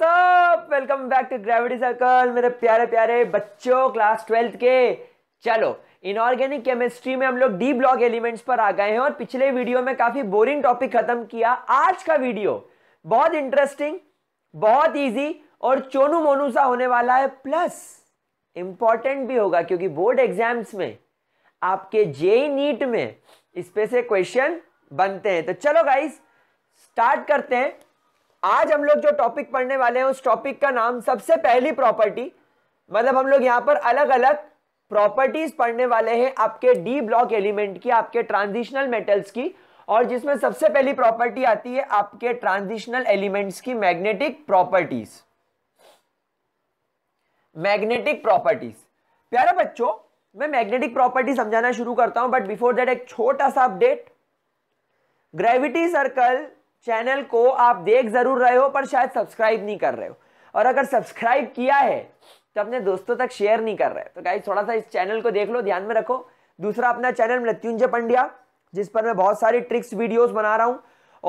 Welcome back to gravity circle मेरे प्यारे प्यारे बच्चों क्लास ट्वेल्थ के चलो इनऑर्गेनिक केमिस्ट्री में हम लोग डी ब्लॉक एलिमेंट्स पर आ गए हैं और पिछले वीडियो में काफी बोरिंग टॉपिक खत्म किया आज का वीडियो बहुत इंटरेस्टिंग बहुत इजी और चोनू मोनू सा होने वाला है प्लस इंपॉर्टेंट भी होगा क्योंकि बोर्ड एग्जाम्स में आपके जे नीट e में इस पे से क्वेश्चन बनते हैं तो चलो गाइस स्टार्ट करते हैं आज हम लोग जो टॉपिक पढ़ने वाले हैं उस टॉपिक का नाम सबसे पहली प्रॉपर्टी मतलब हम लोग यहाँ पर अलग अलग प्रॉपर्टीज पढ़ने वाले हैं आपके डी ब्लॉक एलिमेंट की आपके ट्रांजिशनल मेटल्स की और जिसमें सबसे पहली प्रॉपर्टी आती है आपके ट्रांजिशनल एलिमेंट्स की मैग्नेटिक प्रॉपर्टीज मैग्नेटिक प्रॉपर्टीज प्यारे बच्चों मैं मैग्नेटिक प्रॉपर्टी समझाना शुरू करता हूं बट बिफोर दैट एक छोटा सा अपडेट ग्रेविटी सर्कल चैनल को आप देख जरूर रहे हो पर शायद सब्सक्राइब नहीं कर रहे हो और अगर सब्सक्राइब किया है तो अपने दोस्तों तक शेयर नहीं कर रहे तो गाइज थोड़ा सा इस चैनल को देख लो ध्यान में रखो दूसरा अपना चैनल मृत्युंजय पंड्या जिस पर मैं बहुत सारी ट्रिक्स वीडियोस बना रहा हूँ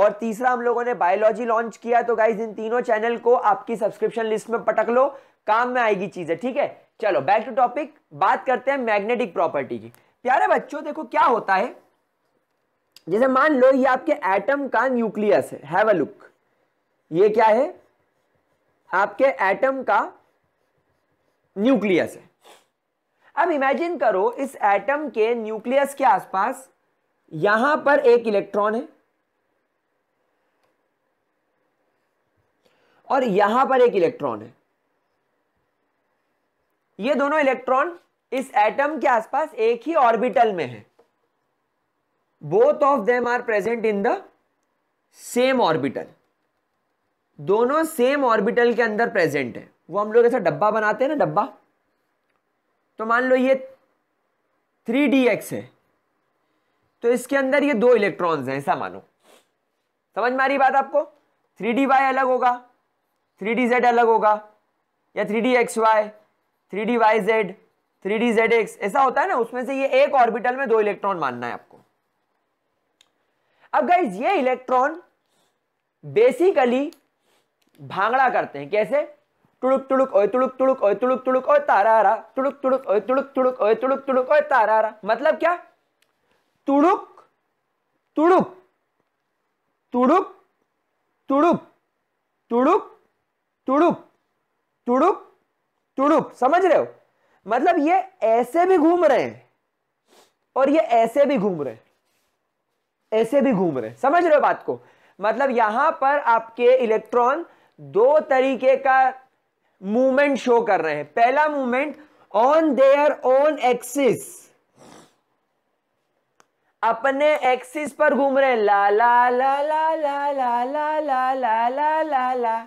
और तीसरा हम लोगों ने बायोलॉजी लॉन्च किया तो गाइज इन तीनों चैनल को आपकी सब्सक्रिप्शन लिस्ट में पटक लो काम में आएगी चीजें ठीक है चलो बैक टू टॉपिक बात करते हैं मैग्नेटिक प्रॉपर्टी की प्यारे बच्चों देखो क्या होता है जैसे मान लो ये आपके एटम का न्यूक्लियस है हैव अ लुक ये क्या है आपके एटम का न्यूक्लियस है अब इमेजिन करो इस एटम के न्यूक्लियस के आसपास यहां पर एक इलेक्ट्रॉन है और यहां पर एक इलेक्ट्रॉन है ये दोनों इलेक्ट्रॉन इस एटम के आसपास एक ही ऑर्बिटल में है both of them are present in the same orbital दोनों सेम ऑर्बिटल के अंदर प्रेजेंट है वो हम लोग ऐसा डब्बा बनाते हैं ना डब्बा तो मान लो ये थ्री डी एक्स है तो इसके अंदर ये दो इलेक्ट्रॉन्स हैं ऐसा मानो समझ में आ रही बात आपको थ्री डी वाई अलग होगा थ्री डी जेड अलग होगा या three D X Y three D Y Z three D Z X ऐसा होता है ना उसमें से ये एक ऑर्बिटल में दो इलेक्ट्रॉन मानना है आपको अब गाइज ये इलेक्ट्रॉन बेसिकली भांगड़ा करते हैं कैसे टुड़ुक टुड़ुक ओ तुड़ुक तुड़ुक ओ तुड़ुक तुड़ुक ओ तारा तुड़ुक तुड़ुक ओ तुड़ुक तुड़ुक ओ तुड़ुक तुड़ुक ओ तारा मतलब क्या तुड़ुक तुड़ुक तुड़ुक तुड़ुक तुड़ुक तुड़ुक तुड़ुक तुड़ुक समझ रहे हो मतलब ये ऐसे भी घूम रहे हैं और ये ऐसे भी घूम रहे हैं ऐसे भी घूम रहे समझ रहे हो बात को मतलब यहां पर आपके इलेक्ट्रॉन दो तरीके का मूवमेंट शो कर रहे हैं पहला movement on their own axis अपने एक्सिस पर घूम रहे ला ला ला ला ला ला ला ला ला ला ला ला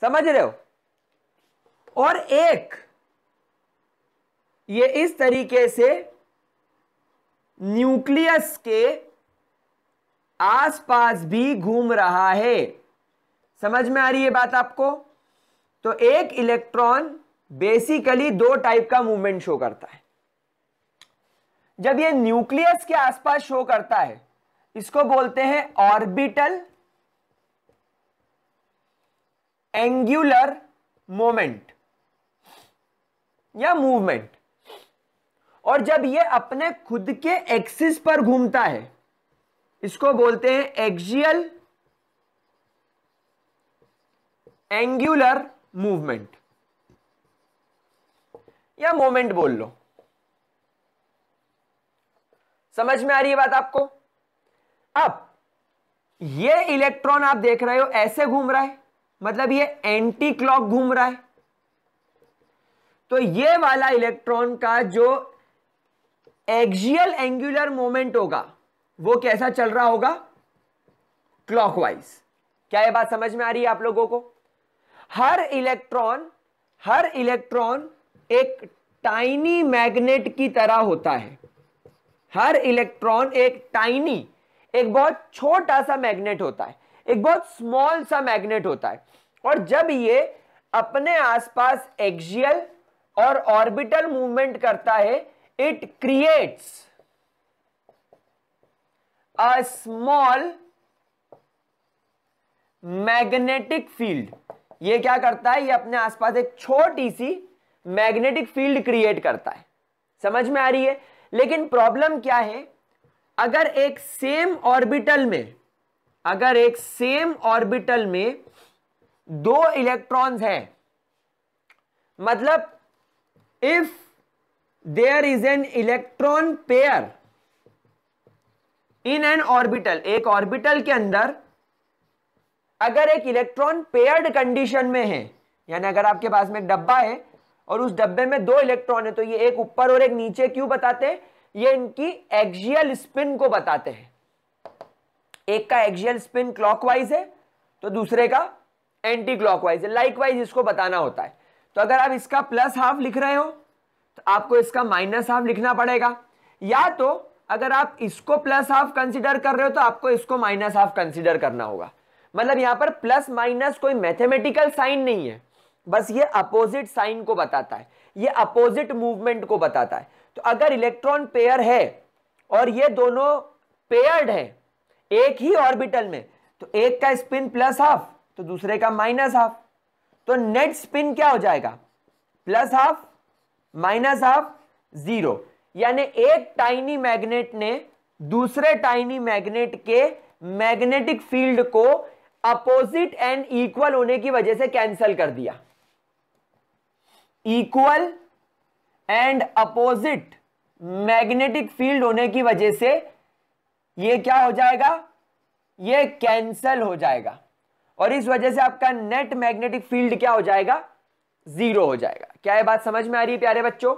समझ रहे हो और एक ये इस तरीके से न्यूक्लियस के आसपास भी घूम रहा है समझ में आ रही है बात आपको तो एक इलेक्ट्रॉन बेसिकली दो टाइप का मूवमेंट शो करता है जब ये न्यूक्लियस के आसपास शो करता है इसको बोलते हैं ऑर्बिटल एंगुलर मोमेंट या मूवमेंट और जब ये अपने खुद के एक्सिस पर घूमता है इसको बोलते हैं एक्जियल एंगुलर मूवमेंट या मोमेंट बोल लो समझ में आ रही है बात आपको अब ये इलेक्ट्रॉन आप देख रहे हो ऐसे घूम रहा है मतलब ये एंटी क्लॉक घूम रहा है तो ये वाला इलेक्ट्रॉन का जो एक्जियल एंगुलर मोमेंट होगा वो कैसा चल रहा होगा क्लॉकवाइज क्या ये बात समझ में आ रही है आप लोगों को हर इलेक्ट्रॉन हर इलेक्ट्रॉन एक टाइनी मैग्नेट की तरह होता है हर इलेक्ट्रॉन एक टाइनी एक बहुत छोटा सा मैग्नेट होता है एक बहुत स्मॉल सा मैग्नेट होता है और जब ये अपने आसपास एक्सियल और ऑर्बिटल मूवमेंट करता है it creates a small magnetic field ये क्या करता है ये अपने आसपास एक छोटी सी मैग्नेटिक फील्ड क्रिएट करता है समझ में आ रही है लेकिन प्रॉब्लम क्या है अगर एक सेम ऑर्बिटल में अगर एक सेम ऑर्बिटल में दो इलेक्ट्रॉन्स हैं मतलब if there is an electron pair in an orbital एक ऑर्बिटल के अंदर अगर एक इलेक्ट्रॉन पेयर्ड कंडीशन में है यानी अगर आपके पास में एक डब्बा है और उस डब्बे में दो इलेक्ट्रॉन है तो ये एक ऊपर और एक नीचे क्यों बताते हैं ये इनकी एक्जियल स्पिन को बताते हैं एक का एक्जियल स्पिन क्लॉकवाइज है तो दूसरे का एंटी क्लॉकवाइज है लाइकवाइज इसको बताना होता है तो अगर आप इसका प्लस हाफ लिख रहे हो तो आपको इसका माइनस हाफ लिखना पड़ेगा या तो अगर आप इसको प्लस हाफ कंसिडर कर रहे हो तो आपको इसको माइनस हाफ कंसिडर करना होगा मतलब यहां पर प्लस माइनस कोई मैथमेटिकल साइन नहीं है बस ये अपोजिट साइन को बताता है ये अपोजिट मूवमेंट को बताता है तो अगर इलेक्ट्रॉन पेयर है और ये दोनों पेयर्ड है एक ही ऑर्बिटल में तो एक का स्पिन प्लस हाफ तो दूसरे का माइनस हाफ तो नेट स्पिन क्या हो जाएगा plus half minus half zero यानी एक टाइनी मैग्नेट ने दूसरे टाइनी मैग्नेट के मैग्नेटिक फील्ड को अपोजिट एंड इक्वल होने की वजह से कैंसिल कर दिया equal and opposite magnetic field होने की वजह से ये क्या हो जाएगा ये कैंसल हो जाएगा और इस वजह से आपका नेट मैग्नेटिक फील्ड क्या हो जाएगा ज़ीरो हो जाएगा क्या ये बात समझ में आ रही है प्यारे बच्चों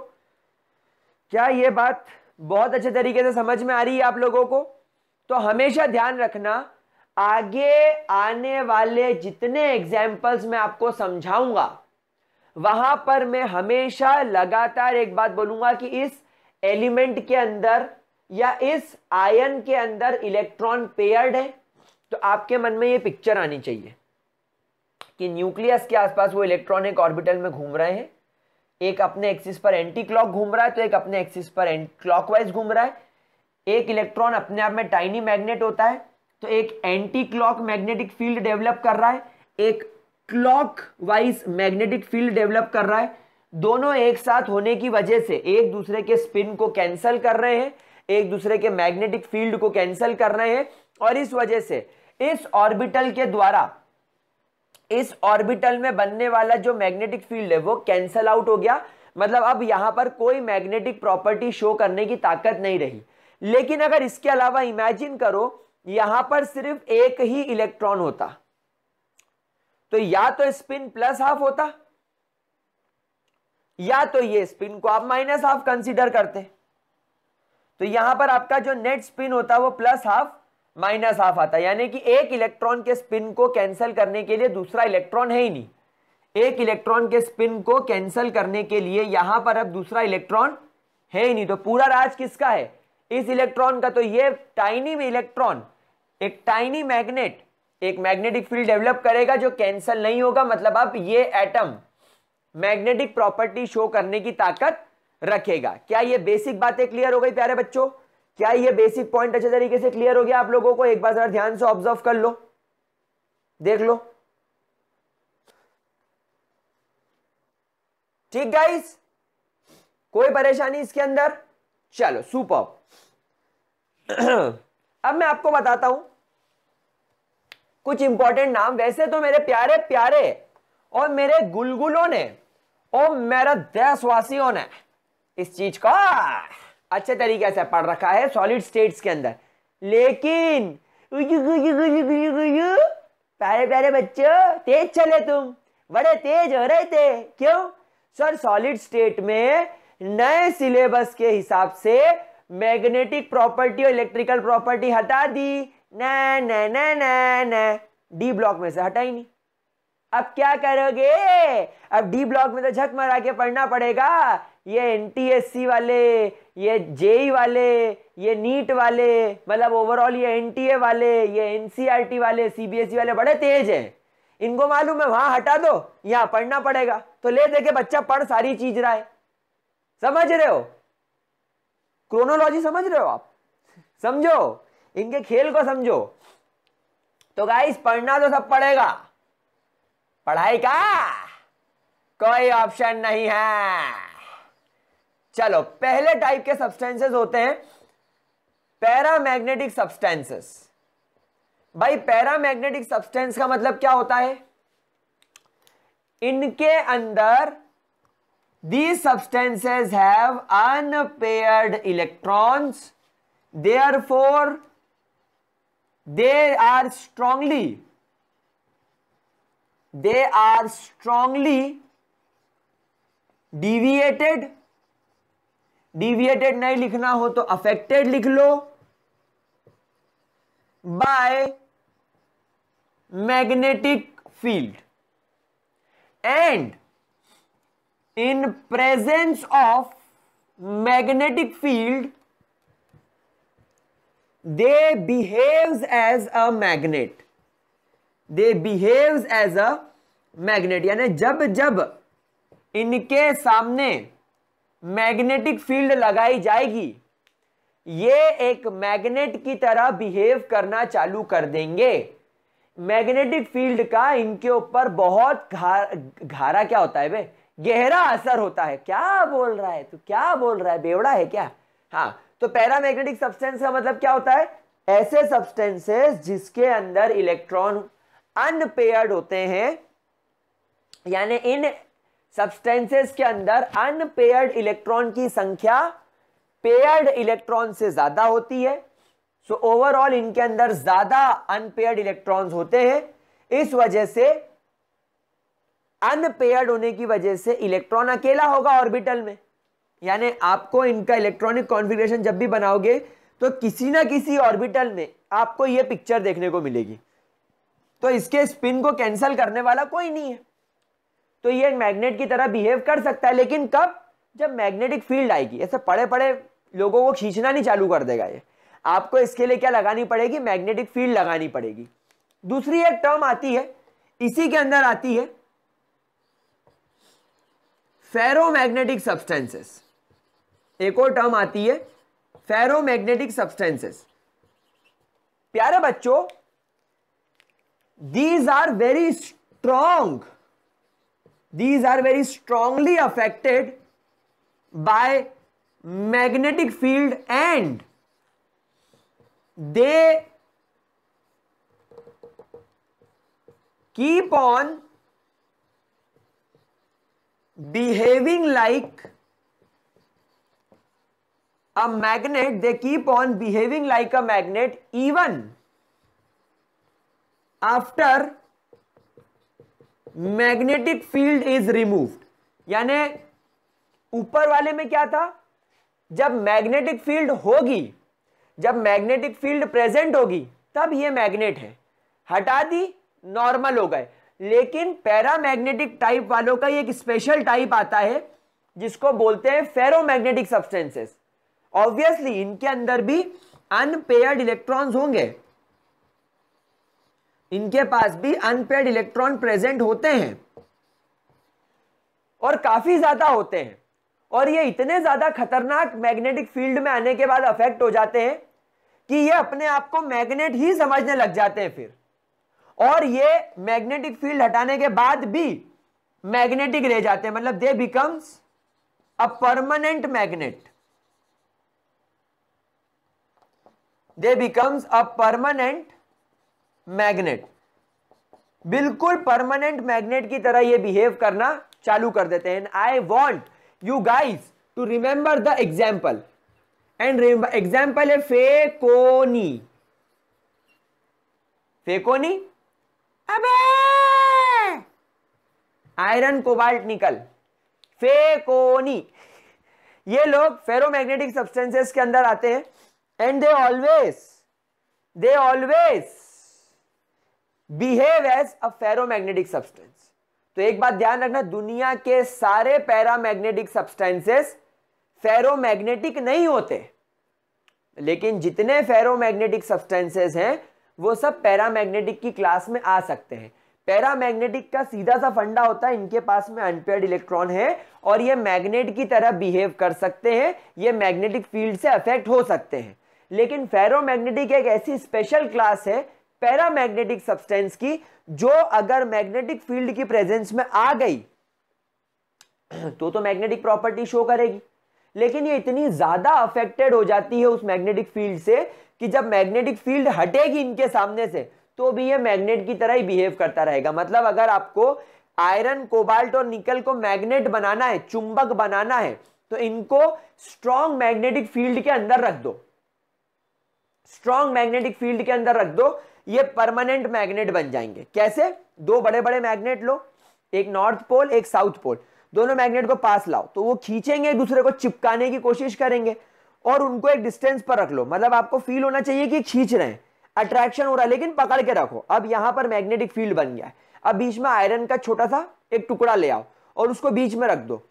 क्या ये बात बहुत अच्छे तरीके से समझ में आ रही है आप लोगों को तो हमेशा ध्यान रखना आगे आने वाले जितने एग्जाम्पल्स मैं आपको समझाऊंगा वहां पर मैं हमेशा लगातार एक बात बोलूंगा कि इस एलिमेंट के अंदर या इस आयन के अंदर इलेक्ट्रॉन पेयर्ड है तो आपके मन में ये पिक्चर आनी चाहिए कि न्यूक्लियस के आसपास वो इलेक्ट्रॉनिक ऑर्बिटल में घूम रहे हैं एक अपने एक्सिस पर एंटी क्लॉक घूम रहा है तो एक अपने एक्सिस पर क्लॉकवाइज घूम रहा है एक इलेक्ट्रॉन अपने आप में टाइनी मैग्नेट होता है तो एक anti clock magnetic field develop कर रहा है एक clockwise magnetic field develop कर रहा है दोनों एक साथ होने की वजह से एक दूसरे के स्पिन को कैंसल कर रहे हैं एक दूसरे के मैग्नेटिक फील्ड को कैंसल कर रहे हैं और इस वजह से इस ऑर्बिटल के द्वारा इस ऑर्बिटल में बनने वाला जो मैग्नेटिक फील्ड है वो कैंसल आउट हो गया मतलब अब यहां पर कोई मैग्नेटिक प्रॉपर्टी शो करने की ताकत नहीं रही लेकिन अगर इसके अलावा इमेजिन करो यहां पर सिर्फ एक ही इलेक्ट्रॉन होता तो या तो स्पिन प्लस हाफ होता या तो ये स्पिन को आप माइनस हाफ कंसीडर करते तो यहां पर आपका जो नेट स्पिन होता वो प्लस हाफ माइनस हाफ आता है यानी कि एक इलेक्ट्रॉन के स्पिन को कैंसिल करने के लिए दूसरा इलेक्ट्रॉन है ही नहीं एक इलेक्ट्रॉन के स्पिन को कैंसिल करने के लिए यहां पर अब दूसरा इलेक्ट्रॉन है ही नहीं तो पूरा राज किसका है इस इलेक्ट्रॉन का तो ये टाइनी इलेक्ट्रॉन एक टाइनी मैग्नेट एक मैग्नेटिक फील्ड डेवलप करेगा जो कैंसिल नहीं होगा मतलब अब ये एटम मैग्नेटिक प्रॉपर्टी शो करने की ताकत रखेगा क्या ये बेसिक बातें क्लियर हो गई प्यारे बच्चों क्या ये बेसिक पॉइंट अच्छे तरीके से क्लियर हो गया आप लोगों को एक बार जरा ध्यान से ऑब्जर्व कर लो देख लो ठीक गाइस कोई परेशानी इसके अंदर चलो सुपर अब मैं आपको बताता हूं कुछ इंपॉर्टेंट नाम वैसे तो मेरे प्यारे प्यारे और मेरे गुलगुलों ने और मेरा देशवासियों ने इस चीज का अच्छे तरीके से पढ़ रखा है सॉलिड स्टेट्स के अंदर लेकिन प्यारे प्यारे बच्चों तेज चले तुम बड़े तेज हो रहे थे क्यों सर सॉलिड स्टेट में नए सिलेबस के हिसाब से मैग्नेटिक प्रॉपर्टी और इलेक्ट्रिकल प्रॉपर्टी हटा दी डी ब्लॉक में से हटा ही नहीं अब क्या करोगे अब डी ब्लॉक में तो झक मरा के पढ़ना पड़ेगा ये एन वाले ये जेई e वाले ये नीट वाले मतलब ओवरऑल ये एन वाले ये एन e वाले सी e वाले बड़े तेज हैं इनको मालूम है वहां हटा दो यहाँ पढ़ना पड़ेगा तो ले देखे बच्चा पढ़ सारी चीज रहा है समझ रहे हो क्रोनोलॉजी समझ रहे हो आप समझो इनके खेल को समझो तो गाइस पढ़ना तो सब पड़ेगा पढ़ाई का कोई ऑप्शन नहीं है चलो पहले टाइप के सब्सटेंसेस होते हैं पैरा मैग्नेटिक सब्सटेंसेस भाई पैरा मैग्नेटिक सब्सटेंस का मतलब क्या होता है इनके अंदर the substances have unpaired electrons they are for they are strongly they are strongly deviated deviated नहीं लिखना हो तो अफेक्टेड लिख लो by magnetic field and in presence of magnetic field they behaves as a magnet they behave as a magnet यानी जब जब इनके सामने मैग्नेटिक फील्ड लगाई जाएगी ये एक मैग्नेट की तरह बिहेव करना चालू कर देंगे मैग्नेटिक फील्ड का इनके ऊपर बहुत घारा क्या होता है बे गहरा असर होता है क्या बोल रहा है तू क्या बोल रहा है बेवड़ा है क्या हाँ तो पैरा मैग्नेटिक सब्सटेंस का मतलब क्या होता है ऐसे सब्सटेंसेस जिसके अंदर इलेक्ट्रॉन अनपेयर्ड होते हैं यानी इन सब्सटेंसेस के अंदर अनपेयर्ड इलेक्ट्रॉन की संख्या पेयर्ड इलेक्ट्रॉन से ज्यादा होती है सो ओवरऑल इनके अंदर ज्यादा अनपेयर्ड इलेक्ट्रॉन्स होते हैं इस वजह से अनपेयर्ड होने की वजह से इलेक्ट्रॉन अकेला होगा ऑर्बिटल में यानी आपको इनका इलेक्ट्रॉनिक कॉन्फ़िगरेशन जब भी बनाओगे तो किसी ना किसी ऑर्बिटल में आपको यह पिक्चर देखने को मिलेगी तो इसके स्पिन को कैंसिल करने वाला कोई नहीं है तो ये मैग्नेट की तरह बिहेव कर सकता है लेकिन कब जब मैग्नेटिक फील्ड आएगी ऐसे पड़े पड़े लोगों को खींचना नहीं चालू कर देगा ये आपको इसके लिए क्या लगानी पड़ेगी मैग्नेटिक फील्ड लगानी पड़ेगी दूसरी एक टर्म आती है इसी के अंदर आती है फेरोमैग्नेटिक सब्सटेंसेस एक और टर्म आती है फेरोमैग्नेटिक सब्सटेंसेस प्यारे बच्चों these are very strong these are very strongly affected by magnetic field and they keep on behaving like a magnet they keep on behaving like a magnet even after magnetic field is removed यानी ऊपर वाले में क्या था जब magnetic field होगी जब magnetic field present होगी तब ये मैग्नेट है हटा दी नॉर्मल हो गए लेकिन पैरामैग्नेटिक टाइप वालों का एक स्पेशल टाइप आता है जिसको बोलते हैं फेरोमैग्नेटिक सब्सटेंसेस ऑब्वियसली इनके अंदर भी अनपेयर्ड इलेक्ट्रॉन्स होंगे इनके पास भी अनपेड इलेक्ट्रॉन प्रेजेंट होते हैं और काफी ज्यादा होते हैं और ये इतने ज्यादा खतरनाक मैग्नेटिक फील्ड में आने के बाद अफेक्ट हो जाते हैं कि ये अपने आप को मैग्नेट ही समझने लग जाते हैं फिर और ये मैग्नेटिक फील्ड हटाने के बाद भी मैग्नेटिक रह जाते हैं मतलब they becomes a permanent magnet they becomes a permanent magnet बिल्कुल परमानेंट मैग्नेट की तरह ये बिहेव करना चालू कर देते हैं I want you guys to remember the example and example है फेकोनी फेकोनी अबे आयरन कोबाल्ट निकल फेकोनी ये लोग फेरोमैग्नेटिक सब्सटेंसेस के अंदर आते हैं and they always they always behave as a ferromagnetic substance तो एक बात ध्यान रखना दुनिया के सारे पैरामैग्नेटिक सब्सटेंसेस फेरोमैग्नेटिक नहीं होते लेकिन जितने फेरोमैग्नेटिक सब्सटेंसेस हैं वो सब पैरामैग्नेटिक की क्लास में आ सकते हैं पैरामैग्नेटिक का सीधा सा फंडा होता है इनके पास में अनपेयर्ड इलेक्ट्रॉन है और ये मैग्नेट की तरह बिहेव कर सकते हैं ये मैग्नेटिक फील्ड से अफेक्ट हो सकते हैं लेकिन फेरोमैग्नेटिक एक ऐसी स्पेशल क्लास है पैरामैग्नेटिक सब्सटेंस की जो अगर मैग्नेटिक फील्ड की प्रेजेंस में आ गई तो तो मैग्नेटिक प्रॉपर्टी शो करेगी लेकिन ये इतनी ज्यादा अफेक्टेड हो जाती है उस मैग्नेटिक फील्ड से कि जब मैग्नेटिक फील्ड हटेगी इनके सामने से तो भी ये मैग्नेट की तरह ही बिहेव करता रहेगा मतलब अगर आपको आयरन कोबाल्ट और निकल को मैग्नेट बनाना है चुंबक बनाना है तो इनको स्ट्रॉन्ग मैग्नेटिक फील्ड के अंदर रख दो स्ट्रॉन्ग मैग्नेटिक फील्ड के अंदर रख दो ये परमानेंट मैग्नेट बन जाएंगे कैसे दो बड़े बड़े मैग्नेट लो एक नॉर्थ पोल एक साउथ पोल दोनों मैग्नेट को पास लाओ तो वो खींचेंगे एक दूसरे को चिपकाने की कोशिश करेंगे और उनको एक डिस्टेंस पर रख लो मतलब आपको फील होना चाहिए कि खींच रहे हैं अट्रैक्शन हो रहा है लेकिन पकड़ के रखो अब यहां पर मैग्नेटिक फील्ड बन गया है अब बीच में आयरन का छोटा सा एक टुकड़ा ले आओ और उसको बीच में रख दो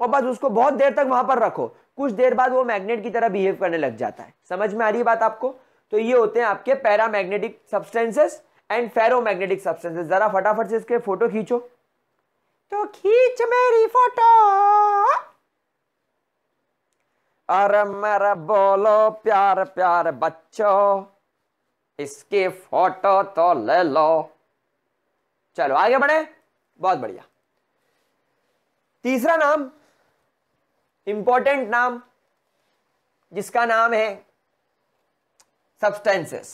और बस उसको बहुत देर तक वहां पर रखो कुछ देर बाद वो मैग्नेट की तरह बिहेव करने लग जाता है समझ में आ रही है बात आपको तो ये होते हैं आपके paramagnetic substances and ferromagnetic substances जरा फटाफट से इसके फोटो खींचो तो खींच मेरी फोटो अरे मेरा बोलो प्यार प्यार बच्चो इसके फोटो तो ले लो चलो आगे बढ़े बहुत बढ़िया तीसरा नाम इंपॉर्टेंट नाम जिसका नाम है substances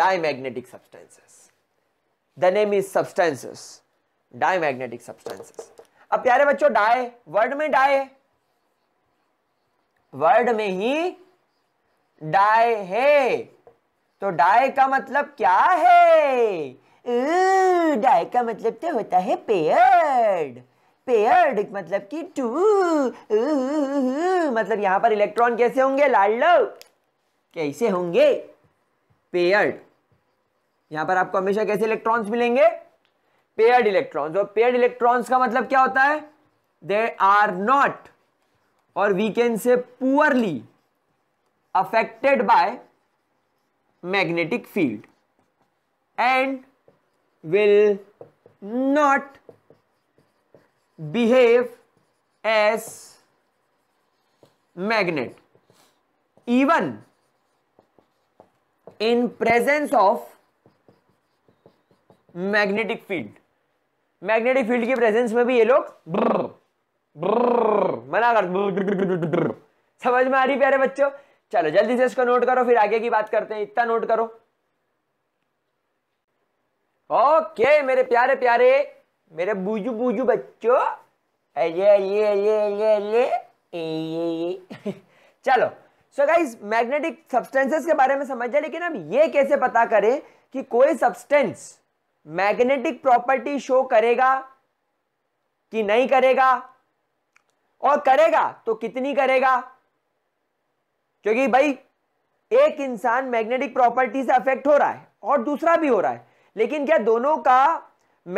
diamagnetic substances the name is substances diamagnetic substances ab pyare bachcho dia word mein dia word mein hi ही hai to तो ka matlab kya hai है ka matlab मतलब hota hai paired पेयर्ड मतलब कि to मतलब यहां पर electron कैसे होंगे लाल लो कैसे होंगे पेयर्ड यहां पर आपको हमेशा कैसे इलेक्ट्रॉन्स मिलेंगे पेयर्ड इलेक्ट्रॉन्स और पेयर्ड इलेक्ट्रॉन्स का मतलब क्या होता है दे आर नॉट और we can say poorly affected by magnetic field and will not behave as magnet even in presence of magnetic field magnetic field के प्रेजेंस में भी ये लोग मना कर समझ में आ रही प्यारे बच्चों चलो जल्दी से इसको नोट करो फिर आगे की बात करते हैं इतना नोट करो ओके मेरे प्यारे प्यारे मेरे बूजू बूजू बच्चों ये ये ये ये, ये, ये, ये। चलो सो गाइज मैग्नेटिक सब्सटेंसेस के बारे में समझ जाए लेकिन हम ये कैसे पता करें कि कोई सब्सटेंस मैग्नेटिक प्रॉपर्टी शो करेगा कि नहीं करेगा और करेगा तो कितनी करेगा क्योंकि भाई एक इंसान मैग्नेटिक प्रॉपर्टी से अफेक्ट हो रहा है और दूसरा भी हो रहा है लेकिन क्या दोनों का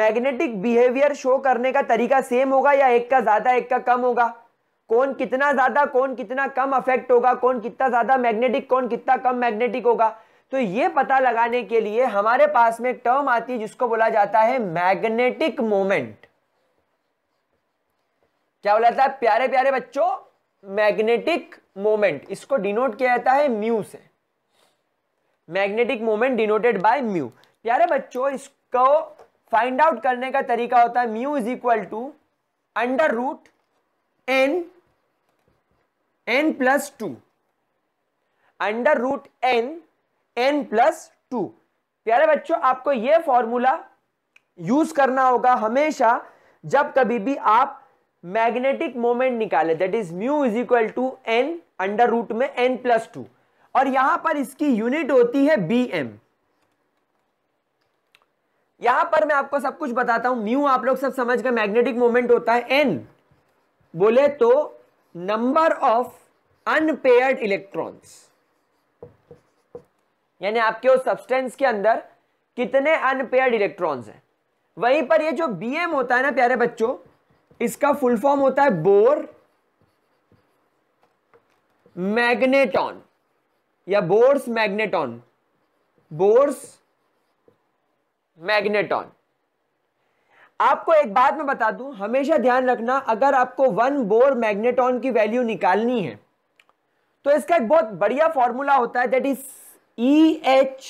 मैग्नेटिक बिहेवियर शो करने का तरीका सेम होगा या एक का ज्यादा एक का कम होगा कौन कितना ज्यादा कौन कितना कम अफेक्ट होगा कौन कितना ज्यादा मैग्नेटिक कौन कितना कम मैग्नेटिक होगा तो ये पता लगाने के लिए हमारे पास में एक टर्म आती है जिसको बोला जाता है मैग्नेटिक मोमेंट क्या बोला जाता है प्यारे प्यारे बच्चों मैग्नेटिक मोमेंट इसको डिनोट किया जाता है म्यू से magnetic moment denoted by mu प्यारे बच्चों इसको फाइंड आउट करने का तरीका होता है mu is equal to under root n n plus two under root n n plus two प्यारे बच्चों आपको यह फॉर्मूला यूज करना होगा हमेशा जब कभी भी आप मैग्नेटिक मोमेंट निकाले that is mu is equal to n under root में एन प्लस टू और यहां पर इसकी यूनिट होती है बी एम यहां पर मैं आपको सब कुछ बताता हूं म्यू आप लोग सब समझ गए मैग्नेटिक मोमेंट होता है एन बोले तो नंबर ऑफ अनपेयर्ड इलेक्ट्रॉन्स यानी आपके उस सब्सटेंस के अंदर कितने अनपेयर्ड इलेक्ट्रॉन्स हैं वहीं पर ये जो बीएम होता है ना प्यारे बच्चों इसका फुल फॉर्म होता है बोर मैग्नेटॉन या बोर्स मैग्नेटॉन बोर्स मैग्नेटॉन आपको एक बात मैं बता दूं हमेशा ध्यान रखना अगर आपको वन बोर मैग्नेटॉन की वैल्यू निकालनी है तो इसका एक बहुत बढ़िया फॉर्मूला होता है that is e h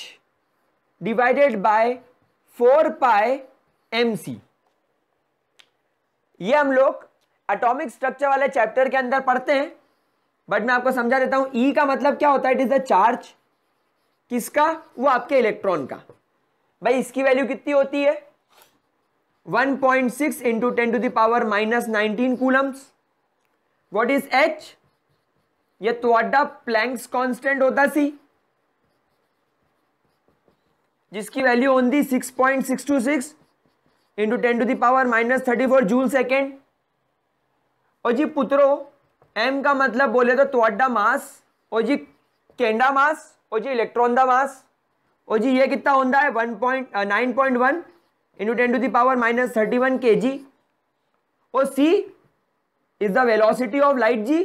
divided by four pi m c ये हम लोग अटोमिक स्ट्रक्चर वाले चैप्टर के अंदर पढ़ते हैं बट मैं आपको समझा देता हूं ई e का मतलब क्या होता है इट इज द चार्ज किसका वो आपके इलेक्ट्रॉन का भाई इसकी वैल्यू कितनी होती है 1.6 point six into ten to the power minus nineteen coulombs what is h ये प्लैंक्स कॉन्स्टेंट होता सी जिसकी वैल्यू ओन दी six point six two six into ten to the power minus thirty four joule second और जी पुत्रो एम का मतलब बोले तो तोडा मास और जी केंडा मास और जी इलेक्ट्रॉन दास मास और जी ये कितना होता है one point nine point one into ten to the power minus thirty one के जी और c is the velocity of light जी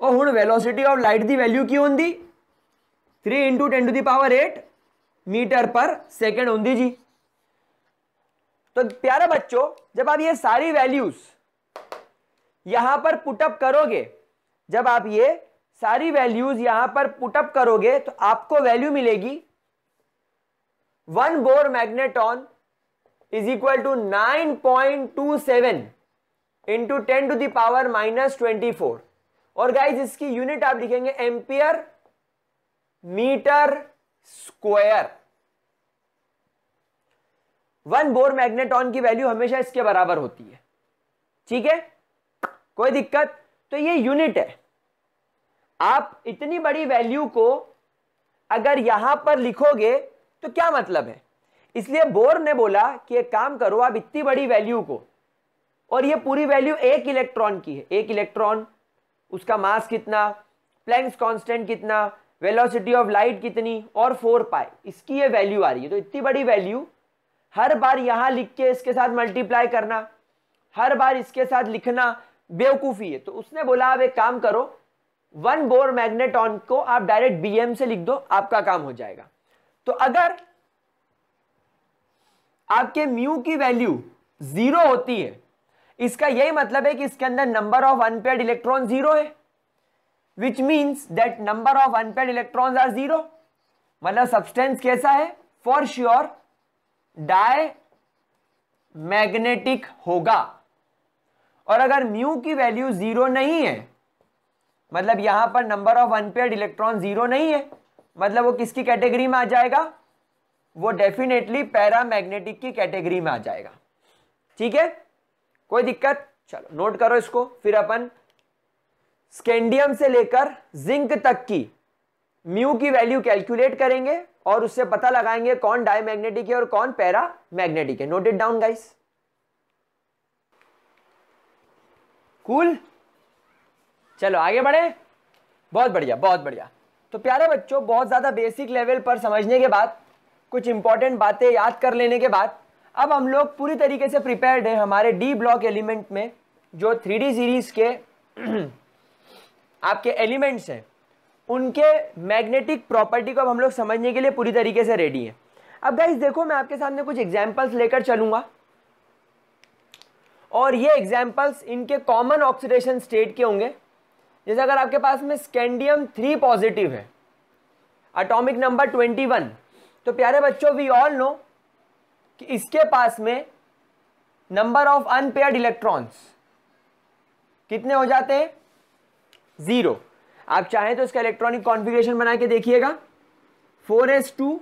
और हूँ वेलोसिटी ऑफ लाइट की वैल्यू की होंगी three into ten to the power eight metre per second होंगी जी तो प्यारे बच्चों जब आप ये सारी वैल्यूज यहां पर पुटअप करोगे जब आप ये सारी वैल्यूज यहां पर पुटअप करोगे तो आपको वैल्यू मिलेगी one Bohr magneton is equal to nine point two seven into ten to the power minus twenty four और गाइज इसकी यूनिट आप लिखेंगे ampere metre square one Bohr magneton की वैल्यू हमेशा इसके बराबर होती है ठीक है कोई दिक्कत तो ये यूनिट है आप इतनी बड़ी वैल्यू को अगर यहां पर लिखोगे तो क्या मतलब है इसलिए बोर ने बोला कि एक काम करो आप इतनी बड़ी वैल्यू को और ये पूरी वैल्यू एक इलेक्ट्रॉन की है एक इलेक्ट्रॉन उसका मास कितना प्लैंक्स कांस्टेंट कितना वेलोसिटी ऑफ लाइट कितनी और फोर पाई इसकी ये वैल्यू आ रही है तो इतनी बड़ी वैल्यू हर बार यहाँ लिख के इसके साथ मल्टीप्लाई करना हर बार इसके साथ लिखना बेवकूफ़ी है तो उसने बोला आप एक काम करो वन बोर मैग्नेटॉन को आप डायरेक्ट बीएम से लिख दो आपका काम हो जाएगा तो अगर आपके म्यू की वैल्यू जीरो होती है इसका यही मतलब है कि इसके अंदर number of unpaired electron zero है which means that number of unpaired electron are zero मतलब सब्सटेंस कैसा है फॉर श्योर डाय मैग्नेटिक होगा और अगर म्यू की वैल्यू जीरो नहीं है मतलब यहां पर number of unpaired electron zero नहीं है मतलब वो किसकी कैटेगरी में आ जाएगा वो डेफिनेटली पैरामैग्नेटिक की कैटेगरी में आ जाएगा ठीक है कोई दिक्कत चलो नोट करो इसको फिर अपन स्केंडियम से लेकर जिंक तक की म्यू की वैल्यू कैलकुलेट करेंगे और उससे पता लगाएंगे कौन डायमैग्नेटिक है और कौन पैरा मैग्नेटिक है note it down guys cool चलो आगे बढ़े बहुत बढ़िया बहुत बढ़िया तो प्यारे बच्चों बहुत ज़्यादा बेसिक लेवल पर समझने के बाद कुछ इंपॉर्टेंट बातें याद कर लेने के बाद अब हम लोग पूरी तरीके से प्रिपेयर्ड हैं हमारे डी ब्लॉक एलिमेंट में जो थ्री डी सीरीज़ के आपके एलिमेंट्स हैं उनके मैग्नेटिक प्रॉपर्टी को अब हम लोग समझने के लिए पूरी तरीके से रेडी हैं अब गाइज देखो मैं आपके सामने कुछ एग्जाम्पल्स लेकर चलूँगा और ये एग्जाम्पल्स इनके कॉमन ऑक्सीडेशन स्टेट के होंगे जैसे अगर आपके पास में स्कैंडियम थ्री पॉजिटिव है अटोमिक नंबर ट्वेंटी वन तो प्यारे बच्चों वी ऑल नो कि इसके पास में नंबर ऑफ अनपेयर्ड इलेक्ट्रॉन्स कितने हो जाते हैं ज़ीरो आप चाहें तो इसका इलेक्ट्रॉनिक कॉन्फ़िगरेशन बना के देखिएगा four S two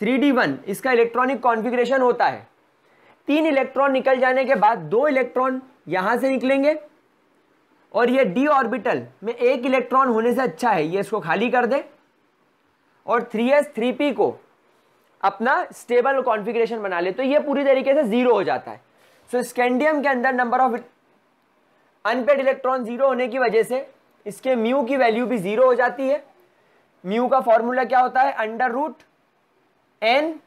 three d one इसका इलेक्ट्रॉनिक कॉन्फ़िगरेशन होता है तीन इलेक्ट्रॉन निकल जाने के बाद दो इलेक्ट्रॉन यहां से निकलेंगे और ये डी ऑर्बिटल में एक इलेक्ट्रॉन होने से अच्छा है ये इसको खाली कर दे और थ्री एस थ्री पी को अपना स्टेबल कॉन्फिग्रेशन बना ले तो ये पूरी तरीके से ज़ीरो हो जाता है सो so, स्कैंडियम के अंदर number of unpaired electron zero होने की वजह से इसके म्यू की वैल्यू भी ज़ीरो हो जाती है म्यू का फॉर्मूला क्या होता है under root n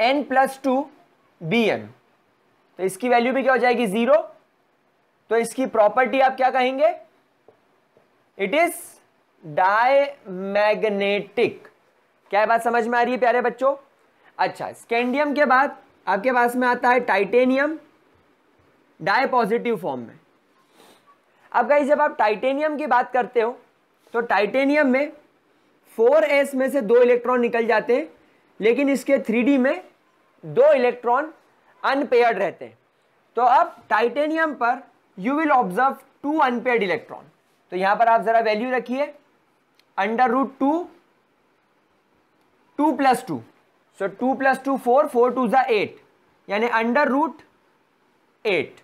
n plus two B M तो इसकी वैल्यू भी क्या हो जाएगी ज़ीरो तो इसकी प्रॉपर्टी आप क्या कहेंगे इट इज डायमैग्नेटिक क्या बात समझ में आ रही है प्यारे बच्चों अच्छा स्कैंडियम के बाद आपके पास में आता है टाइटेनियम डाय पॉजिटिव फॉर्म में अब गाइस जब आप टाइटेनियम की बात करते हो तो टाइटेनियम में 4s में से दो इलेक्ट्रॉन निकल जाते हैं लेकिन इसके 3d में दो इलेक्ट्रॉन अनपेयर्ड रहते हैं तो अब टाइटेनियम पर you will observe two unpaired electron तो यहां पर आप जरा वैल्यू रखिए under root two two plus two so two plus two four four two जो एट यानी अंडर रूट एट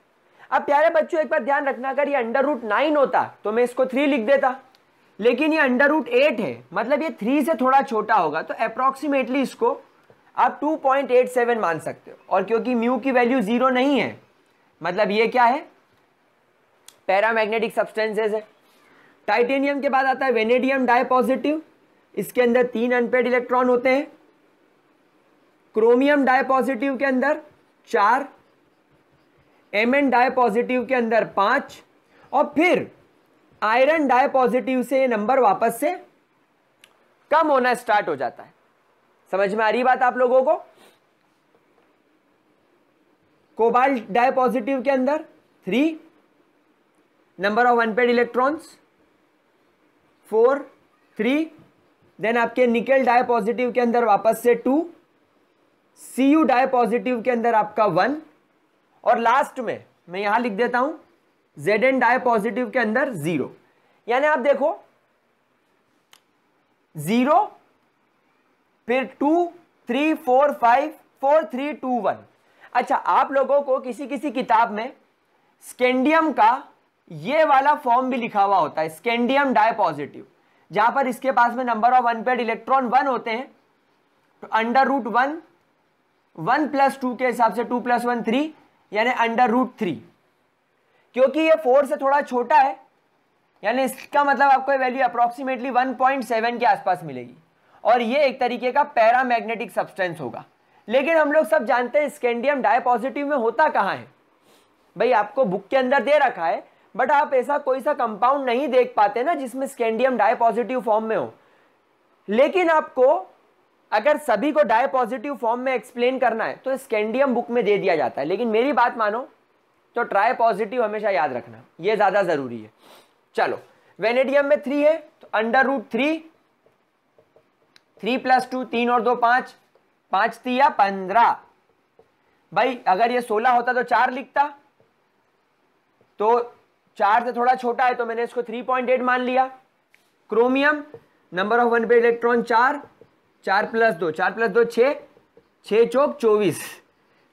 अब प्यारे बच्चों एक बार ध्यान रखना अगर ये अंडर रूट नाइन होता तो मैं इसको थ्री लिख देता लेकिन ये अंडर रूट एट है मतलब ये थ्री से थोड़ा छोटा होगा तो अप्रोक्सीमेटली इसको आप टू पॉइंट एट सेवन मान सकते हो और क्योंकि म्यू की वैल्यू ज़ीरो नहीं है मतलब ये क्या है पैरामैग्नेटिक सब्सटेंसेज है टाइटेनियम के बाद आता है वेनेडियम डायपॉजिटिव इसके अंदर तीन अनपेड इलेक्ट्रॉन होते हैं क्रोमियम डायपॉजिटिव के अंदर चार एम एन डायपॉजिटिव के अंदर पांच और फिर आयरन डायपॉजिटिव से ये नंबर वापस से कम होना स्टार्ट हो जाता है समझ में आ रही बात आप लोगों को कोबाल्ट डायपॉजिटिव के अंदर three number of unpaired electrons four three then आपके निकेल डाई पॉजिटिव के अंदर वापस से two C U di positive के अंदर आपका वन और लास्ट में मैं यहां लिख देता हूं जेड एन डाई पॉजिटिव के अंदर जीरो यानी आप देखो जीरो फिर two three four five four three two one अच्छा आप लोगों को किसी किसी किताब में स्केंडियम का ये वाला फॉर्म भी लिखा हुआ होता है स्केंडियम डायपॉजिटिव जहां पर इसके पास में number of unpaired electron one होते हैं under root one one plus two के हिसाब से टू प्लस वन थ्री यानी अंडर रूट थ्री क्योंकि ये फोर से थोड़ा छोटा है यानी इसका मतलब आपको value approximately one point seven के आसपास मिलेगी और ये एक तरीके का पैरामैग्नेटिक सब्सटेंस होगा लेकिन हम लोग सब जानते हैं स्केंडियम डायपॉजिटिव में होता कहाँ है भाई आपको बुक के अंदर दे रखा है बट आप ऐसा कोई सा कंपाउंड नहीं देख पाते ना जिसमें स्कैंडियम डाई पॉजिटिव फॉर्म में हो लेकिन आपको अगर सभी को डाई पॉजिटिव फॉर्म में एक्सप्लेन करना है तो स्कैंडियम बुक में दे दिया जाता है लेकिन मेरी बात मानो तो ट्राई पॉजिटिव हमेशा याद रखना ये ज़्यादा ज़रूरी है चलो वेनेडियम में थ्री है तो under root three three plus two तीन और दो पांच पांच थी या पंद्रह भाई अगर ये सोलह होता तो चार लिखता तो चार से थोड़ा छोटा है तो मैंने इसको 3.8 मान लिया chromium number of unpaired electron चार चार प्लस दो चार प्लस दो छः छः चौक चौबीस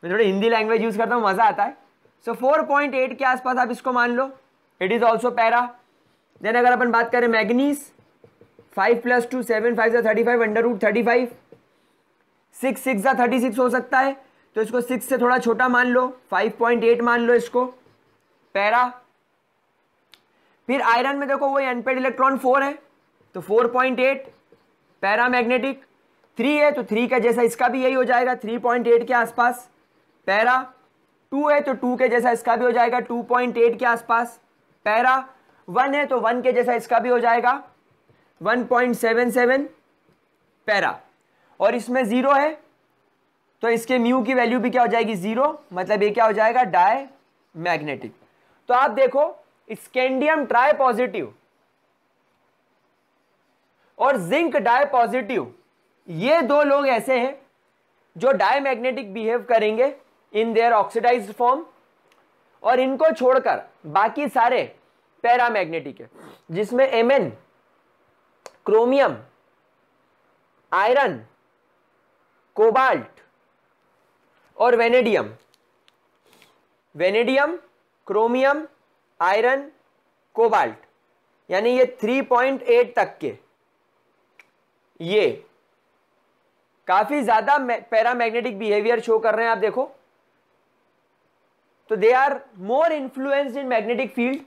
मैं थोड़ी हिंदी लैंग्वेज यूज़ करता हूँ मज़ा आता है सो फोर पॉइंट एट के आसपास आप इसको मान लो it is also para then अगर अपन बात करें manganese five plus two seven five या thirty five under root thirty five six six या थर्टी सिक्स हो सकता है तो इसको सिक्स से थोड़ा छोटा मान लो फाइव पॉइंट एट मान लो इसको पैरा फिर आयरन में देखो वही अनपेड इलेक्ट्रॉन फोर है तो four point eight paramagnetic three है तो थ्री का जैसा इसका भी यही हो जाएगा थ्री पॉइंट एट के आसपास पैरा टू है तो टू के जैसा इसका भी हो जाएगा टू पॉइंट एट के आसपास पैरा वन है तो वन के जैसा इसका भी हो जाएगा one point seven seven para और इसमें ज़ीरो है तो इसके म्यू की वैल्यू भी क्या हो जाएगी ज़ीरो मतलब ये क्या हो जाएगा डाय मैग्नेटिक तो आप देखो स्केंडियम ट्राई पॉजिटिव और जिंक डाय पॉजिटिव ये दो लोग ऐसे हैं जो डायमैग्नेटिक मैग्नेटिक बिहेव करेंगे इन देयर ऑक्सीडाइज फॉर्म और इनको छोड़कर बाकी सारे पैरामैग्नेटिक है जिसमें एमएन क्रोमियम आयरन कोबाल्ट और vanadium vanadium chromium iron cobalt यानी ये 3.8 तक के ये काफ़ी ज़्यादा पैरामैग्नेटिक बिहेवियर शो कर रहे हैं आप देखो तो they are more influenced in magnetic field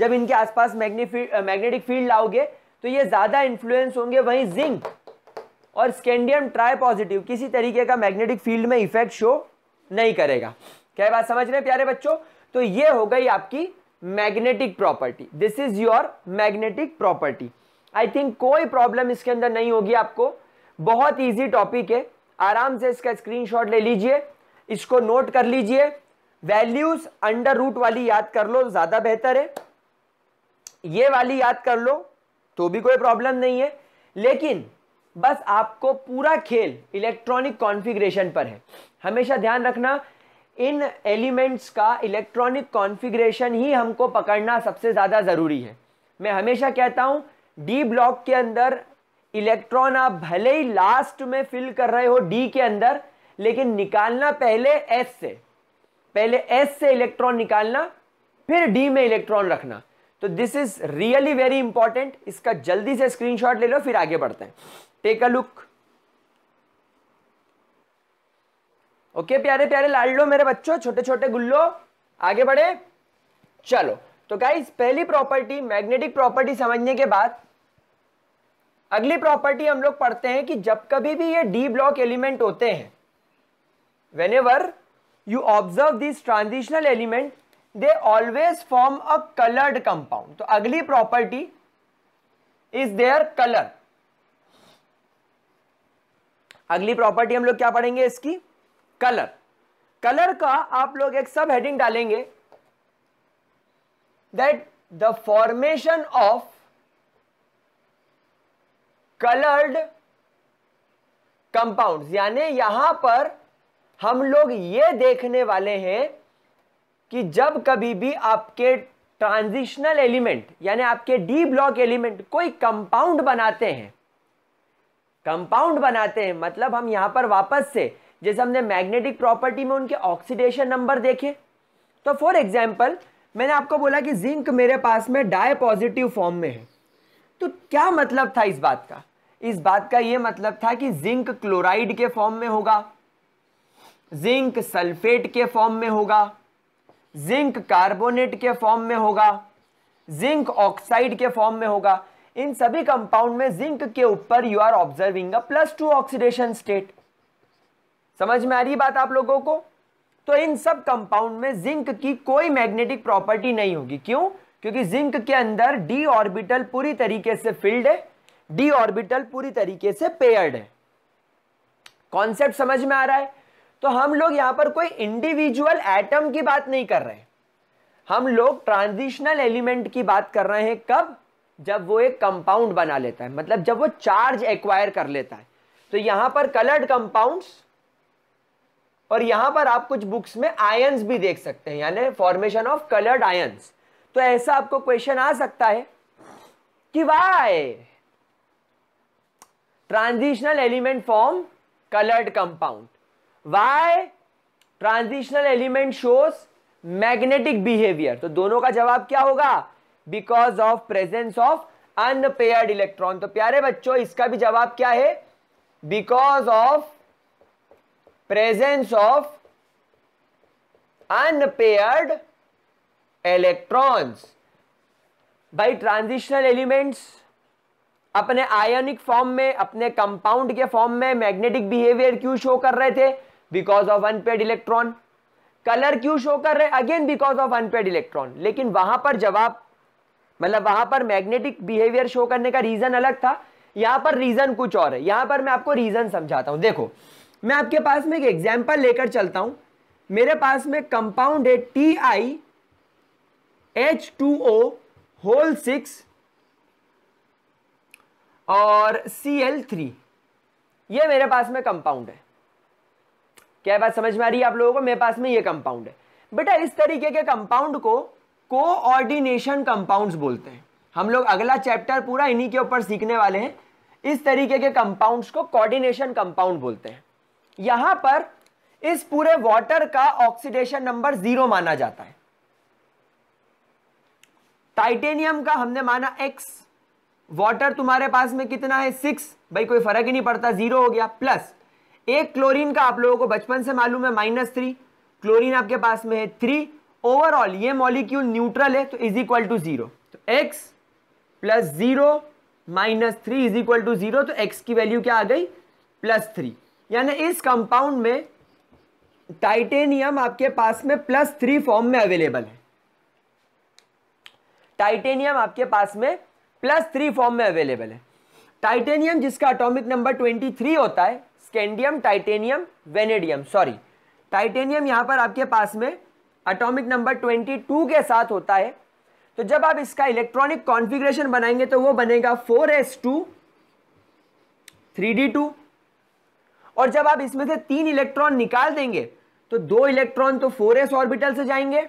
जब इनके आसपास मैग्नेटिक फील्ड लाओगे तो ये ज़्यादा इन्फ्लुएंस होंगे वहीं जिंक और स्कैंडियम ट्राई पॉजिटिव किसी तरीके का मैग्नेटिक फील्ड में इफेक्ट शो नहीं करेगा क्या बात समझ रहे प्यारे बच्चों तो ये हो गई आपकी magnetic property this is your magnetic property I think कोई प्रॉब्लम इसके अंदर नहीं होगी आपको बहुत ईजी टॉपिक है आराम से इसका स्क्रीनशॉट ले लीजिए इसको नोट कर लीजिए वैल्यूज अंडर रूट वाली याद कर लो ज़्यादा बेहतर है ये वाली याद कर लो तो भी कोई प्रॉब्लम नहीं है लेकिन बस आपको पूरा खेल इलेक्ट्रॉनिक कॉन्फ़िगरेशन पर है हमेशा ध्यान रखना इन एलिमेंट्स का इलेक्ट्रॉनिक कॉन्फ़िगरेशन ही हमको पकड़ना सबसे ज़्यादा ज़रूरी है मैं हमेशा कहता हूँ डी ब्लॉक के अंदर इलेक्ट्रॉन आप भले ही लास्ट में फिल कर रहे हो डी के अंदर लेकिन निकालना पहले एस से पहले एस से इलेक्ट्रॉन निकालना फिर डी में इलेक्ट्रॉन रखना तो this is really very important इसका जल्दी से स्क्रीनशॉट ले लो फिर आगे बढ़ते हैं टेक अ लुक ओके प्यारे प्यारे लाडलो मेरे बच्चों छोटे छोटे गुल्लो आगे बढ़े चलो तो गाइज पहली प्रॉपर्टी मैग्नेटिक प्रॉपर्टी समझने के बाद अगली प्रॉपर्टी हम लोग पढ़ते हैं कि जब कभी भी ये डी ब्लॉक एलिमेंट होते हैं whenever you observe this transitional element they always form a coloured compound तो अगली प्रॉपर्टी इज देयर कलर अगली प्रॉपर्टी हम लोग क्या पढ़ेंगे इसकी कलर कलर का आप लोग एक सब हेडिंग डालेंगे that the formation of coloured compounds यानी यहां पर हम लोग ये देखने वाले हैं कि जब कभी भी आपके ट्रांजिशनल एलिमेंट यानी आपके डी ब्लॉक एलिमेंट कोई कंपाउंड बनाते हैं कंपाउंड बनाते हैं मतलब हम यहां पर वापस से जैसे हमने मैग्नेटिक प्रॉपर्टी में उनके ऑक्सीडेशन नंबर देखे तो फॉर एग्जाम्पल मैंने आपको बोला कि जिंक मेरे पास में डाय पॉजिटिव फॉर्म में है तो क्या मतलब था इस बात का इस बात का यह मतलब था कि जिंक क्लोराइड के फॉर्म में होगा जिंक सल्फेट के फॉर्म में होगा जिंक कार्बोनेट के फॉर्म में होगा जिंक ऑक्साइड के फॉर्म में होगा इन सभी कंपाउंड में जिंक के ऊपर you are observing a plus two oxidation state समझ में आ रही बात आप लोगों को तो इन सब कंपाउंड में जिंक की कोई मैग्नेटिक प्रॉपर्टी नहीं होगी क्यों क्योंकि जिंक के अंदर डी ऑर्बिटल पूरी तरीके से फिल्ड है डी ऑर्बिटल पूरी तरीके से पेयर्ड है कॉन्सेप्ट समझ में आ रहा है तो हम लोग यहां पर कोई इंडिविजुअल एटम की बात नहीं कर रहे हम लोग ट्रांजिशनल एलिमेंट की बात कर रहे हैं कब जब वो एक कंपाउंड बना लेता है मतलब जब वो चार्ज एक्वायर कर लेता है तो यहां पर कलर्ड कंपाउंड्स और यहां पर आप कुछ बुक्स में आयन्स भी देख सकते हैं यानी फॉर्मेशन ऑफ कलर्ड आयन्स तो ऐसा आपको क्वेश्चन आ सकता है कि why transitional element form coloured compound why transitional element shows magnetic behaviour तो दोनों का जवाब क्या होगा because of presence of unpaired electron तो प्यारे बच्चों इसका भी जवाब क्या है because of presence of unpaired electrons भाई ट्रांजिशनल एलिमेंट्स अपने आयोनिक फॉर्म में अपने कंपाउंड के फॉर्म में मैग्नेटिक बिहेवियर क्यों शो कर रहे थे because of unpaired electron colour क्यों शो कर रहे again because of unpaired electron लेकिन वहां पर जवाब मतलब वहां पर मैग्नेटिक बिहेवियर शो करने का रीजन अलग था यहां पर रीजन कुछ और है यहां पर मैं आपको रीजन समझाता हूं देखो मैं आपके पास में एक एग्जाम्पल लेकर चलता हूं मेरे पास में कंपाउंड है T I H two O whole six और सी एल थ्री ये मेरे पास में कंपाउंड है क्या बात समझ में आ रही है आप लोगों को मेरे पास में ये कंपाउंड है बेटा इस तरीके के कंपाउंड को कोऑर्डिनेशन कंपाउंड्स बोलते हैं हम लोग अगला चैप्टर पूरा इन्हीं के ऊपर सीखने वाले हैं इस तरीके के कंपाउंड्स को कोऑर्डिनेशन कंपाउंड बोलते हैं यहां पर इस पूरे वाटर का ऑक्सीडेशन नंबर जीरो माना जाता है टाइटेनियम का हमने माना एक्स वाटर तुम्हारे पास में कितना है सिक्स भाई कोई फर्क ही नहीं पड़ता जीरो हो गया प्लस एक क्लोरीन का आप लोगों को बचपन से मालूम है माइनस थ्री क्लोरीन आपके पास में है थ्री ओवरऑल ये मॉलिक्यूल न्यूट्रल है तो इज इक्वल टू जीरो तो X plus zero minus three is equal to zero तो एक्स की वैल्यू क्या आ गई प्लस थ्री यानी इस कंपाउंड में टाइटेनियम आपके पास में प्लस थ्री फॉर्म में अवेलेबल है टाइटेनियम आपके पास में प्लस थ्री फॉर्म में अवेलेबल है टाइटेनियम जिसका एटॉमिक नंबर ट्वेंटी थ्री होता है scandium titanium vanadium sorry titanium यहां पर आपके पास में एटॉमिक नंबर ट्वेंटी टू के साथ होता है तो जब आप इसका इलेक्ट्रॉनिक कॉन्फ़िगरेशन बनाएंगे तो वो बनेगा four S two three D two और जब आप इसमें से तीन इलेक्ट्रॉन निकाल देंगे तो दो इलेक्ट्रॉन तो फोर एस ऑर्बिटल से जाएंगे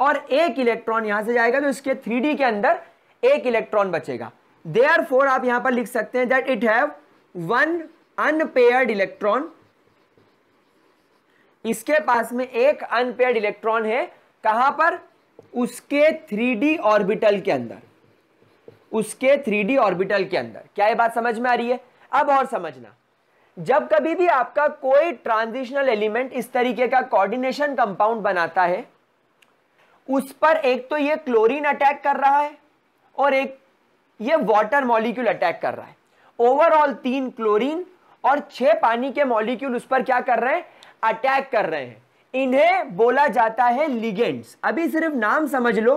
और एक इलेक्ट्रॉन यहां से जाएगा तो इसके थ्री के अंदर एक इलेक्ट्रॉन बचेगा आर फोर आप यहां पर लिख सकते हैं that it have one unpaired electron इसके पास में एक अनपेयर्ड इलेक्ट्रॉन है कहां पर उसके थ्री ऑर्बिटल के अंदर उसके थ्री ऑर्बिटल के अंदर क्या ये बात समझ में आ रही है अब और समझना जब कभी भी आपका कोई ट्रांजिशनल एलिमेंट इस तरीके का कोऑर्डिनेशन कंपाउंड बनाता है उस पर एक तो ये क्लोरीन अटैक कर रहा है और एक ये वाटर मॉलिक्यूल अटैक कर रहा है ओवरऑल तीन क्लोरीन और छह पानी के मॉलिक्यूल उस पर क्या कर रहे हैं अटैक कर रहे हैं इन्हें बोला जाता है लिगेंड्स अभी सिर्फ नाम समझ लो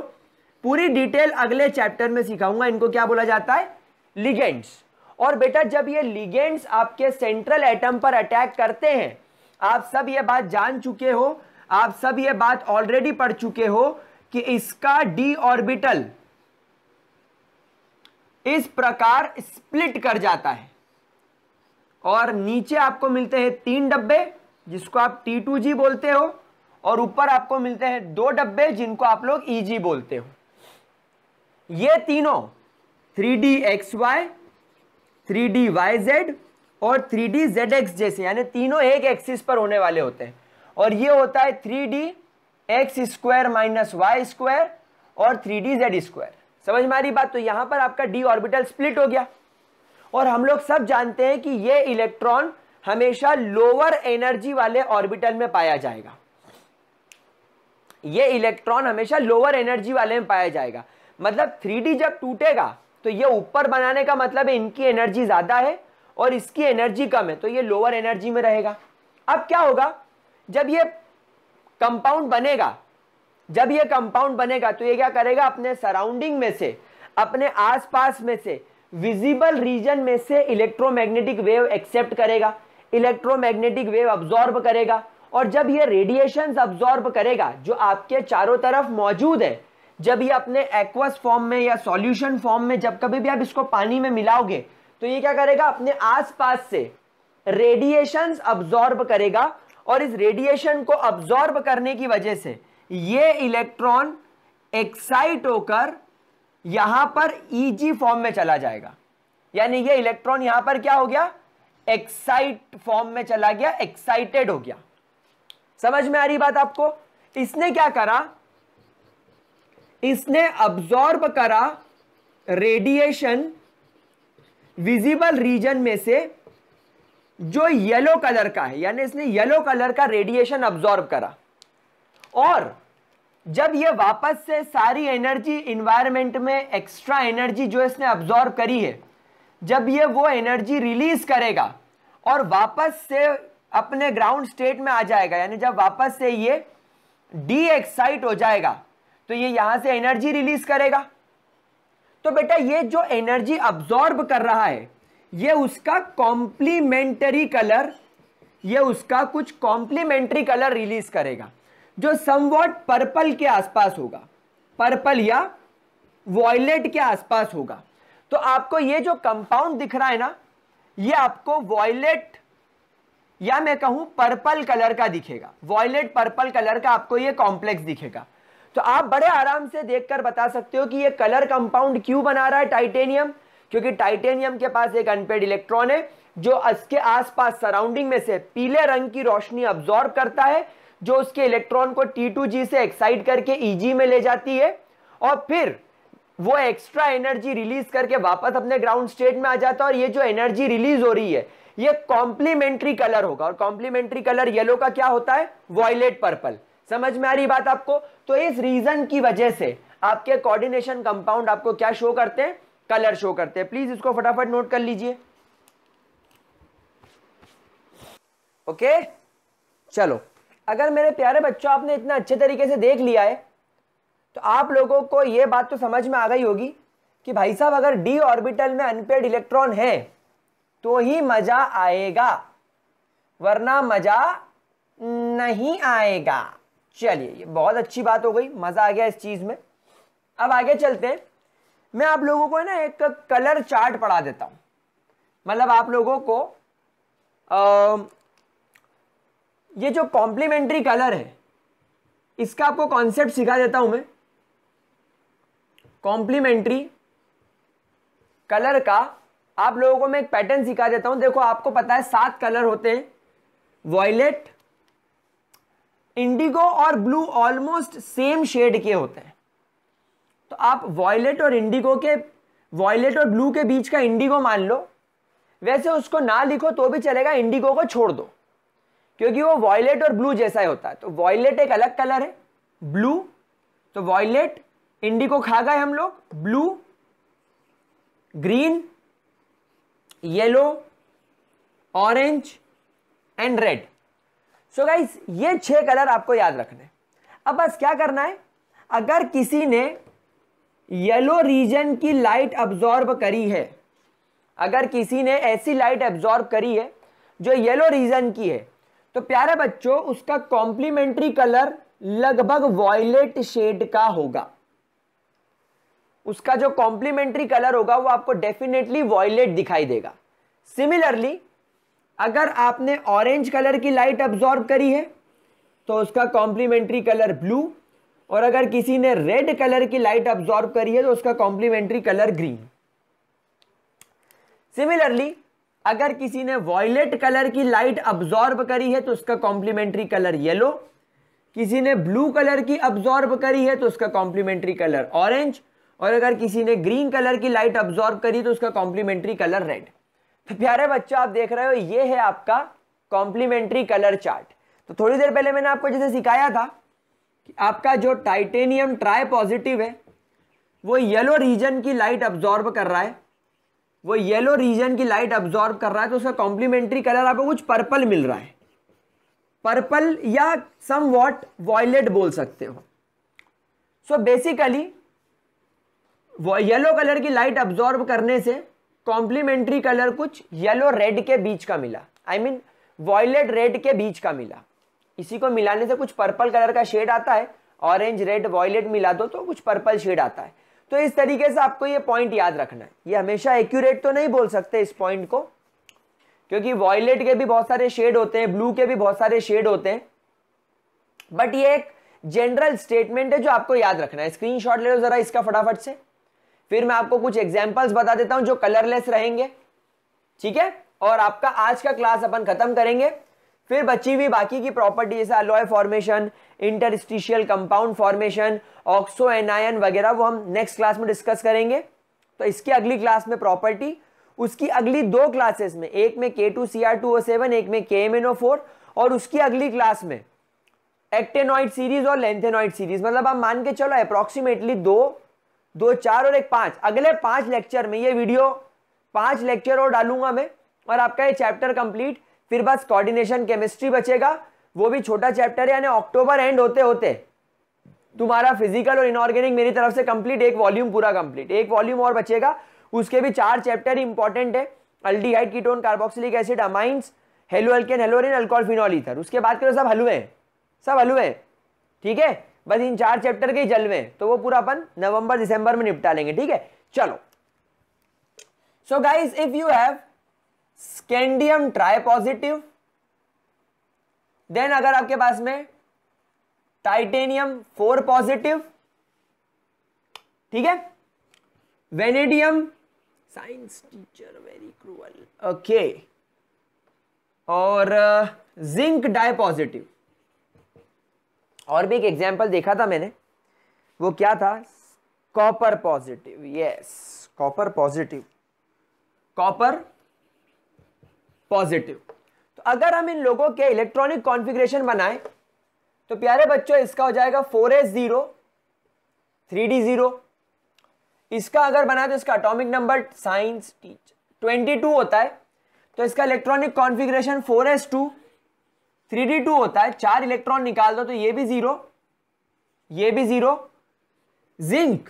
पूरी डिटेल अगले चैप्टर में सिखाऊंगा इनको क्या बोला जाता है लिगेंड्स और बेटा जब ये लिगेंड्स आपके सेंट्रल एटम पर अटैक करते हैं आप सब ये बात जान चुके हो आप सब ये बात ऑलरेडी पढ़ चुके हो कि इसका डी ऑर्बिटल इस प्रकार स्प्लिट कर जाता है और नीचे आपको मिलते हैं तीन डब्बे जिसको आप टी टू जी बोलते हो और ऊपर आपको मिलते हैं दो डब्बे जिनको आप लोग ई जी बोलते हो ये तीनों three D X Y three D Y Z और थ्री डी जेड एक्स जैसे यानी तीनों एक एक्सिस पर होने वाले होते हैं और ये होता है three D X square minus Y square और थ्री डी जेड स्क्वायर समझ में आ रही बात तो यहां पर आपका डी ऑर्बिटल स्प्लिट हो गया और हम लोग सब जानते हैं कि ये इलेक्ट्रॉन हमेशा लोअर एनर्जी वाले ऑर्बिटल में पाया जाएगा ये इलेक्ट्रॉन हमेशा लोअर एनर्जी वाले में पाया जाएगा मतलब थ्री जब टूटेगा तो ये ऊपर बनाने का मतलब है इनकी एनर्जी ज़्यादा है और इसकी एनर्जी कम है तो ये लोअर एनर्जी में रहेगा अब क्या होगा जब ये कंपाउंड बनेगा जब ये कंपाउंड बनेगा तो ये क्या करेगा अपने सराउंडिंग में से अपने आसपास में से विजिबल रीजन में से इलेक्ट्रोमैग्नेटिक वेव एक्सेप्ट करेगा इलेक्ट्रोमैग्नेटिक वेव अब्जॉर्ब करेगा और जब ये रेडिएशन अब्जॉर्ब करेगा जो आपके चारों तरफ मौजूद है जब ये अपने एक्वस फॉर्म में या सॉल्यूशन फॉर्म में जब कभी भी आप इसको पानी में मिलाओगे तो ये क्या करेगा अपने आसपास से रेडिएशन अब्जॉर्ब करेगा और इस रेडिएशन को अब्जॉर्ब करने की वजह से ये इलेक्ट्रॉन एक्साइट होकर यहां पर ईजी फॉर्म में चला जाएगा यानी ये इलेक्ट्रॉन यहां पर क्या हो गया एक्साइट फॉर्म में चला गया एक्साइटेड हो गया समझ में आ रही बात आपको इसने क्या करा इसने अब्जॉर्ब करा रेडिएशन विजिबल रीजन में से जो येलो कलर का है यानी इसने येलो कलर का रेडिएशन अब्जॉर्ब करा और जब ये वापस से सारी एनर्जी इन्वायरमेंट में एक्स्ट्रा एनर्जी जो इसने अब्जॉर्ब करी है जब ये वो एनर्जी रिलीज करेगा और वापस से अपने ग्राउंड स्टेट में आ जाएगा यानी जब वापस से ये डी एक्साइट हो जाएगा तो ये यहां से एनर्जी रिलीज करेगा तो बेटा ये जो एनर्जी अब्जॉर्ब कर रहा है ये उसका कॉम्प्लीमेंटरी कलर ये उसका कुछ कॉम्प्लीमेंटरी कलर रिलीज करेगा जो समवॉट पर्पल के आसपास होगा पर्पल या वॉयलेट के आसपास होगा तो आपको ये जो कंपाउंड दिख रहा है ना ये आपको वॉयलेट या मैं कहूं पर्पल कलर का दिखेगा वॉयलेट पर्पल कलर का आपको ये कॉम्प्लेक्स दिखेगा तो आप बड़े आराम से देखकर बता सकते हो कि ये कलर कंपाउंड क्यों बना रहा है टाइटेनियम क्योंकि टाइटेनियम के पास एक अनपेड इलेक्ट्रॉन है जो इसके आसपास सराउंडिंग में से पीले रंग की रोशनी अब्जॉर्ब करता है जो उसके इलेक्ट्रॉन को जी से एक्साइट करके EG में ले जाती है और फिर वो एक्स्ट्रा एनर्जी रिलीज करके वापस अपने ग्राउंड स्टेट में आ जाता है और ये जो एनर्जी रिलीज हो रही है ये कॉम्प्लीमेंट्री कलर होगा और कॉम्प्लीमेंट्री कलर येलो का क्या होता है वॉयलेट पर्पल समझ में आ रही बात आपको तो इस रीजन की वजह से आपके कोऑर्डिनेशन कंपाउंड आपको क्या शो करते हैं कलर शो करते हैं प्लीज इसको फटाफट नोट कर लीजिए ओके चलो अगर मेरे प्यारे बच्चों आपने इतना अच्छे तरीके से देख लिया है तो आप लोगों को ये बात तो समझ में आ गई होगी कि भाई साहब अगर डी ऑर्बिटल में अनपेड इलेक्ट्रॉन है तो ही मजा आएगा वरना मजा नहीं आएगा चलिए ये बहुत अच्छी बात हो गई मज़ा आ गया इस चीज़ में अब आगे चलते हैं मैं आप लोगों को है ना एक कलर चार्ट पढ़ा देता हूँ मतलब आप लोगों को आ, ये जो कॉम्प्लीमेंट्री कलर है इसका आपको कॉन्सेप्ट सिखा देता हूं मैं कॉम्प्लीमेंट्री कलर का आप लोगों को मैं एक पैटर्न सिखा देता हूं देखो आपको पता है सात कलर होते हैं वॉयलेट इंडिगो और ब्लू ऑलमोस्ट सेम शेड के होते हैं तो आप वॉयलेट और इंडिगो के वॉयलेट और ब्लू के बीच का इंडिगो मान लो वैसे उसको ना लिखो तो भी चलेगा इंडिगो को छोड़ दो क्योंकि वो वॉयलेट और ब्लू जैसा ही होता है तो वॉयलेट एक अलग कलर है ब्लू तो वॉयलेट इंडिगो खा गए हम लोग blue green yellow orange and red so so guys ये छह कलर आपको याद रखने अब बस क्या करना है अगर किसी ने येलो रीजन की लाइट अब्जॉर्ब करी है अगर किसी ने ऐसी लाइट एब्जॉर्ब करी है जो येलो रीजन की है तो प्यारे बच्चों उसका कॉम्प्लीमेंट्री कलर लगभग वॉयलेट शेड का होगा उसका जो कॉम्प्लीमेंट्री कलर होगा वो आपको डेफिनेटली वॉयलेट दिखाई देगा सिमिलरली अगर आपने ऑरेंज कलर की लाइट अब्जॉर्ब करी है तो उसका कॉम्प्लीमेंट्री कलर ब्लू और अगर किसी ने रेड कलर की लाइट अब्जॉर्ब करी है तो उसका कॉम्प्लीमेंट्री कलर ग्रीन सिमिलरली अगर किसी ने वॉयलेट कलर की लाइट अब्जॉर्ब करी है तो उसका कॉम्प्लीमेंट्री कलर येलो किसी ने ब्लू कलर की अब्जॉर्ब करी है तो उसका कॉम्प्लीमेंट्री कलर ऑरेंज और अगर किसी ने ग्रीन कलर की लाइट अब्जॉर्ब करी तो उसका कॉम्प्लीमेंट्री कलर रेड तो प्यारे बच्चों आप देख रहे हो ये है आपका कॉम्प्लीमेंट्री कलर चार्ट तो थोड़ी देर पहले मैंने आपको जैसे सिखाया था कि आपका जो टाइटेनियम ट्राई पॉजिटिव है वो येलो रीजन की लाइट अब्जॉर्ब कर रहा है वो येलो रीजन की लाइट अब्जॉर्ब कर रहा है तो उसका कॉम्प्लीमेंट्री कलर आपको कुछ पर्पल मिल रहा है पर्पल या सम वॉट वॉयलेट बोल सकते हो सो बेसिकली येलो कलर की लाइट अब्जॉर्ब करने से कॉम्प्लीमेंट्री कलर कुछ येलो रेड के बीच का मिला आई मीन वॉयलेट रेड के बीच का मिला इसी को मिलाने से कुछ पर्पल कलर का शेड आता है ऑरेंज रेड वॉयलेट मिला दो तो कुछ पर्पल शेड आता है तो इस तरीके से आपको ये पॉइंट याद रखना है ये हमेशा एक्यूरेट तो नहीं बोल सकते इस पॉइंट को क्योंकि वॉयलेट के भी बहुत सारे शेड होते हैं ब्लू के भी बहुत सारे शेड होते हैं बट ये एक जनरल स्टेटमेंट है जो आपको याद रखना है स्क्रीनशॉट ले लो जरा इसका फटाफट से फिर मैं आपको कुछ एग्जाम्पल्स बता देता हूं जो कलरलेस रहेंगे ठीक है और आपका आज का क्लास अपन खत्म करेंगे फिर बची हुई बाकी की प्रॉपर्टी जैसे alloy formation interstitial compound formation oxo anion वगैरह वो हम नेक्स्ट क्लास में डिस्कस करेंगे तो इसकी अगली क्लास में प्रॉपर्टी उसकी अगली दो क्लासेस में एक में K two C R two O seven एक में के एम एन ओ फोर और उसकी अगली क्लास में एक्टेनॉइड सीरीज और लेंथेनॉइड सीरीज मतलब आप मान के चलो अप्रोक्सीमेटली दो दो चार और एक पाँच अगले पाँच लेक्चर में ये वीडियो पाँच लेक्चर और डालूंगा मैं और आपका ये चैप्टर कंप्लीट फिर बस कोऑर्डिनेशन केमिस्ट्री बचेगा वो भी छोटा चैप्टर यानी अक्टूबर एंड होते होते तुम्हारा फिजिकल और इनऑर्गेनिक मेरी तरफ से कंप्लीट एक वॉल्यूम पूरा कंप्लीट एक वॉल्यूम और बचेगा उसके भी चार चैप्टर इंपॉर्टेंट है aldehyde ketone carboxylic acid amines halo alkane haloarene alcohol phenol ether उसके बाद करो तो सब हलुए सब हलुए ठीक है बस इन चार चैप्टर के में तो वो पूरा अपन नवंबर दिसंबर में निपटा लेंगे ठीक है चलो so guys if you have scandium tri positive then अगर आपके पास में टाइटेनियम फोर पॉजिटिव ठीक है vanadium science teacher very cruel okay और जिंक डाई पॉजिटिव और भी एक एग्जाम्पल देखा था मैंने वो क्या था copper positive yes copper positive copper positive तो अगर हम इन लोगों के इलेक्ट्रॉनिक कॉन्फ़िगरेशन बनाए तो प्यारे बच्चों इसका हो जाएगा four S zero three D zero इसका अगर बनाए तो इसका atomic number science teach twenty two होता है तो इसका electronic configuration four S two three D two होता है चार इलेक्ट्रॉन निकाल दो तो ये भी जीरो ये भी जीरो जिंक